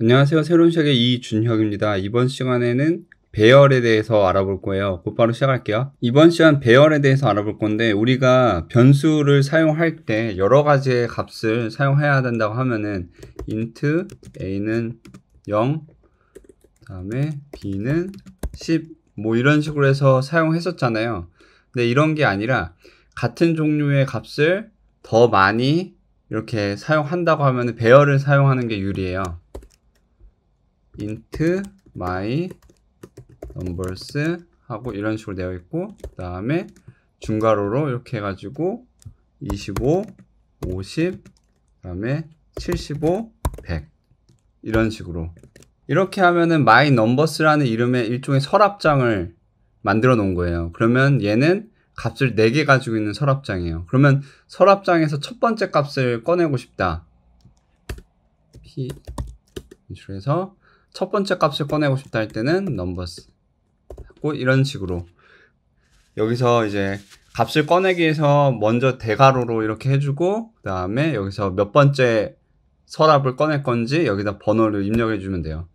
안녕하세요. 새로운 시작의 이준혁입니다. 이번 시간에는 배열에 대해서 알아볼 거예요. 곧바로 시작할게요. 이번 시간 배열에 대해서 알아볼 건데 우리가 변수를 사용할 때 여러 가지의 값을 사용해야 된다고 하면은 int a는 0다음에 b는 10 뭐 이런 식으로 해서 사용했었잖아요. 근데 이런 게 아니라 같은 종류의 값을 더 많이 이렇게 사용한다고 하면 배열을 사용하는 게 유리해요. int my numbers 하고 이런 식으로 되어 있고 그 다음에 중괄호로 이렇게 해가지고 25, 50, 그 다음에 75, 100 이런 식으로 이렇게 하면은 my numbers라는 이름의 일종의 서랍장을 만들어 놓은 거예요 그러면 얘는 값을 4개 가지고 있는 서랍장이에요 그러면 서랍장에서 첫 번째 값을 꺼내고 싶다 p 이 그래서 첫 번째 값을 꺼내고 싶다 할 때는 numbers 하고 이런 식으로 여기서 이제 값을 꺼내기위해서 먼저 대괄호로 이렇게 해주고 그 다음에 여기서 몇 번째 서랍을 꺼낼 건지 여기다 번호를 입력해 주면 돼요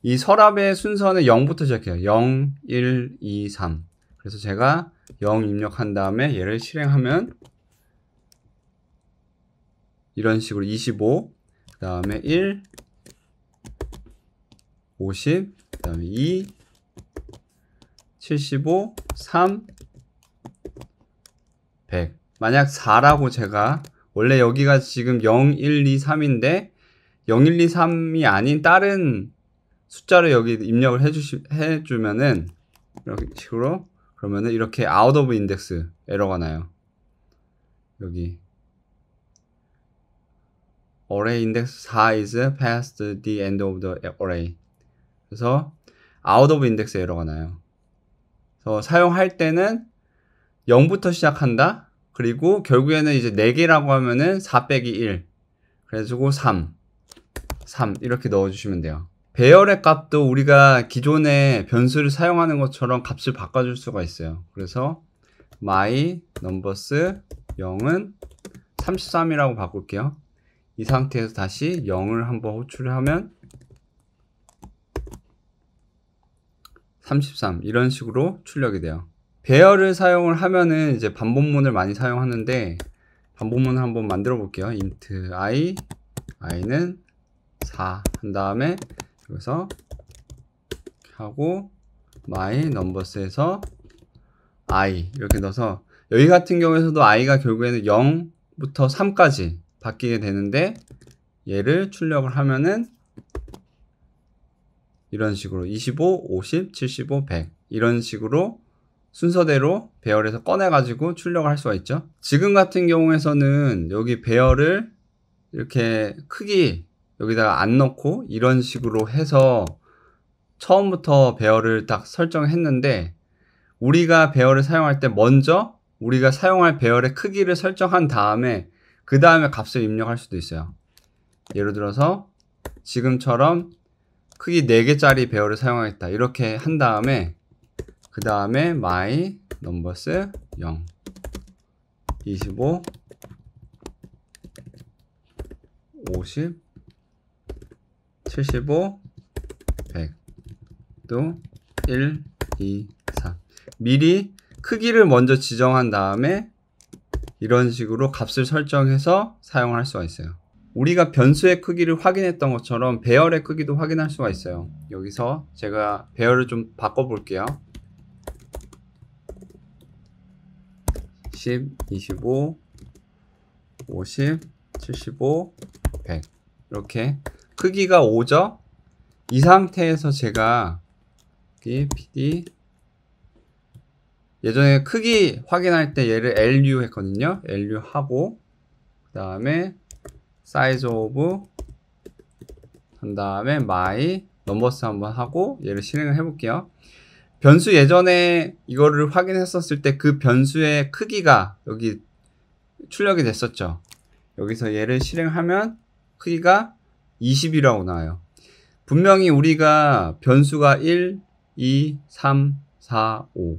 이 서랍의 순서는 0부터 시작해요 0, 1, 2, 3 그래서 제가 0 입력한 다음에 얘를 실행하면 이런 식으로 25그 다음에 1, 50, 그 다음에 2, 75, 3, 100. 만약 4라고 제가 원래 여기가 지금 0, 1, 2, 3인데 0, 1, 2, 3이 아닌 다른 숫자로 여기 입력을 해주시, 해주면은 이렇게 식으로 그러면은 이렇게 out of index 에러가 나요. 여기 array index 4 is past the end of the array 그래서 out of index 에러가 나요. 그래서 사용할 때는 0부터 시작한다. 그리고 결국에는 이제 4개라고 하면은 4 빼기 1. 그래가지고 3, 3 이렇게 넣어주시면 돼요. 배열의 값도 우리가 기존의 변수를 사용하는 것처럼 값을 바꿔줄 수가 있어요. 그래서 my numbers 0은 33이라고 바꿀게요. 이 상태에서 다시 0을 한번 호출을 하면 33 이런 식으로 출력이 돼요. 배열을 사용을 하면은 이제 반복문을 많이 사용하는데 반복문을 한번 만들어 볼게요. int i i는 4 한 다음에 여기서 하고 my numbers에서 i 이렇게 넣어서 여기 같은 경우에서도 i가 결국에는 0부터 3까지 바뀌게 되는데 얘를 출력을 하면은 이런 식으로 25, 50, 75, 100 이런 식으로 순서대로 배열에서 꺼내가지고 출력을 할 수가 있죠. 지금 같은 경우에서는 여기 배열을 이렇게 크기 여기다가 안 넣고 이런 식으로 해서 처음부터 배열을 딱 설정했는데 우리가 배열을 사용할 때 먼저 우리가 사용할 배열의 크기를 설정한 다음에 그 다음에 값을 입력할 수도 있어요. 예를 들어서 지금처럼 크기 4개짜리 배열을 사용하겠다 이렇게 한 다음에 그 다음에 my numbers 0 25 50 75 100또1 2 4 미리 크기를 먼저 지정한 다음에 이런 식으로 값을 설정해서 사용할 수가 있어요 우리가 변수의 크기를 확인했던 것처럼 배열의 크기도 확인할 수가 있어요 여기서 제가 배열을 좀 바꿔 볼게요 10, 25, 50, 75, 100 이렇게 크기가 5죠? 이 상태에서 제가 여기 PD 예전에 크기 확인할 때 얘를 LU 했거든요 LU 하고 그 다음에 사이즈 오브 한 다음에 my 넘버스 한번 하고 얘를 실행을 해볼게요. 변수 예전에 이거를 확인했었을 때 그 변수의 크기가 여기 출력이 됐었죠. 여기서 얘를 실행하면 크기가 20이라고 나와요. 분명히 우리가 변수가 1, 2, 3, 4, 5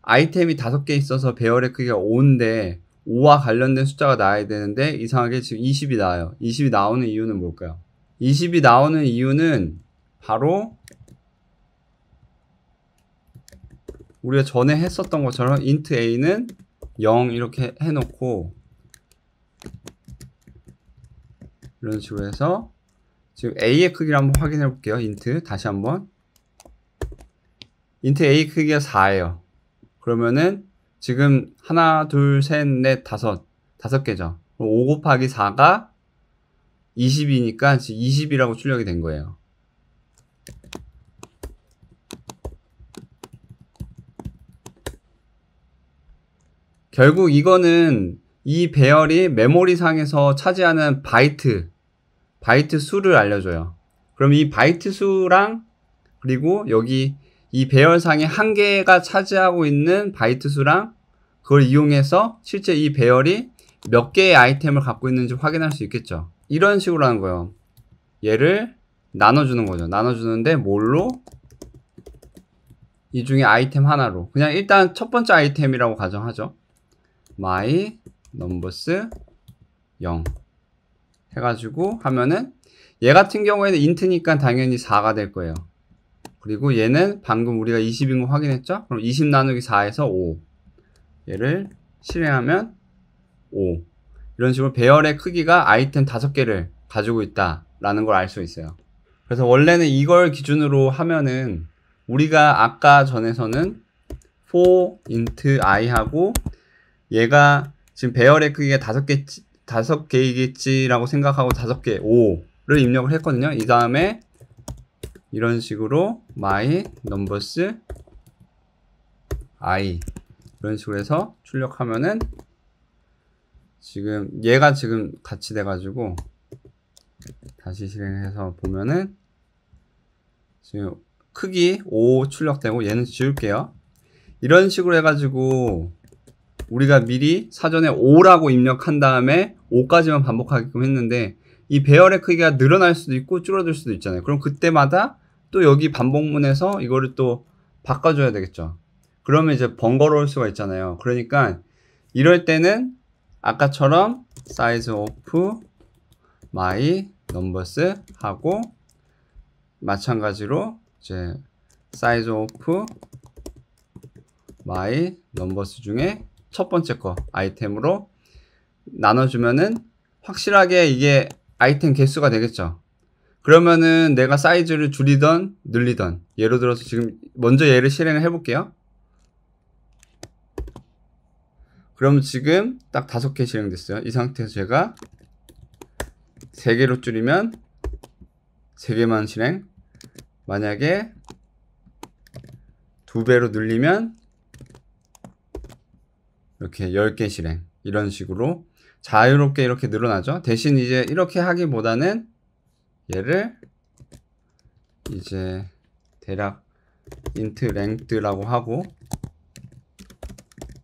아이템이 5개 있어서 배열의 크기가 5인데 5와 관련된 숫자가 나와야 되는데 이상하게 지금 20이 나와요. 20이 나오는 이유는 뭘까요? 20이 나오는 이유는 바로 우리가 전에 했었던 것처럼 int a는 0 이렇게 해놓고 이런 식으로 해서 지금 a의 크기를 한번 확인해 볼게요. int 다시 한번 int a 크기가 4예요. 그러면은 지금 하나, 둘, 셋, 넷, 다섯, 다섯 개죠. 5 곱하기 4가 20이니까 20이라고 출력이 된 거예요. 결국 이거는 이 배열이 메모리 상에서 차지하는 바이트, 바이트 수를 알려줘요. 그럼 이 바이트 수랑 그리고 여기 이 배열상의 한 개가 차지하고 있는 바이트 수랑 그걸 이용해서 실제 이 배열이 몇 개의 아이템을 갖고 있는지 확인할 수 있겠죠 이런 식으로 하는 거예요 얘를 나눠주는 거죠 나눠주는데 뭘로? 이 중에 아이템 하나로 그냥 일단 첫 번째 아이템이라고 가정하죠 my numbers 0 해가지고 하면은 얘 같은 경우에는 인트니까 당연히 4가 될 거예요 그리고 얘는 방금 우리가 20인 거 확인했죠? 그럼 20 나누기 4에서 5 얘를 실행하면 5 이런 식으로 배열의 크기가 아이템 5개를 가지고 있다 라는 걸 알 수 있어요 그래서 원래는 이걸 기준으로 하면은 우리가 아까 전에서는 4 o r int i 하고 얘가 지금 배열의 크기가 5개 5개이겠지라고 생각하고 5개 5를 입력을 했거든요 이 다음에 이런 식으로 my numbers i 이런 식으로 해서 출력하면은 지금 얘가 지금 같이 돼가지고 다시 실행해서 보면은 지금 크기 5 출력되고 얘는 지울게요 이런 식으로 해가지고 우리가 미리 사전에 5라고 입력한 다음에 5까지만 반복하게끔 했는데 이 배열의 크기가 늘어날 수도 있고 줄어들 수도 있잖아요. 그럼 그때마다 또 여기 반복문에서 이거를 또 바꿔줘야 되겠죠. 그러면 이제 번거로울 수가 있잖아요. 그러니까 이럴 때는 아까처럼 size of my numbers 하고 마찬가지로 이제 size of my numbers 중에 첫 번째 거 아이템으로 나눠주면은 확실하게 이게 아이템 개수가 되겠죠. 그러면은 내가 사이즈를 줄이던 늘리던 예로 들어서 지금 먼저 얘를 실행을 해볼게요. 그럼 지금 딱 다섯 개 실행됐어요. 이 상태에서 제가 세 개로 줄이면 세 개만 실행. 만약에 두 배로 늘리면 이렇게 10개 실행. 이런 식으로 자유롭게 이렇게 늘어나죠. 대신 이제 이렇게 하기보다는 얘를 이제 대략 인트 랭트라고 하고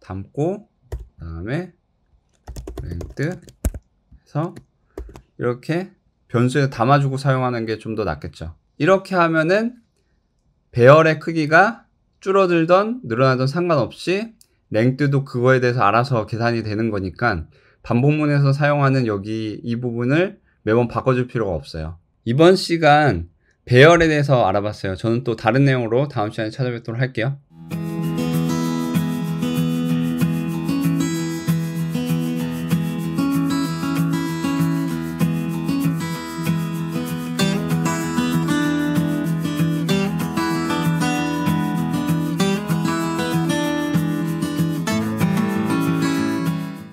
담고 그 다음에 랭트 해서 이렇게 변수에 담아주고 사용하는 게 좀 더 낫겠죠. 이렇게 하면은 배열의 크기가 줄어들던 늘어나던 상관없이 랭트도 그거에 대해서 알아서 계산이 되는 거니까 반복문에서 사용하는 여기 이 부분을 매번 바꿔줄 필요가 없어요. 이번 시간 배열에 대해서 알아봤어요. 저는 또 다른 내용으로 다음 시간에 찾아뵙도록 할게요.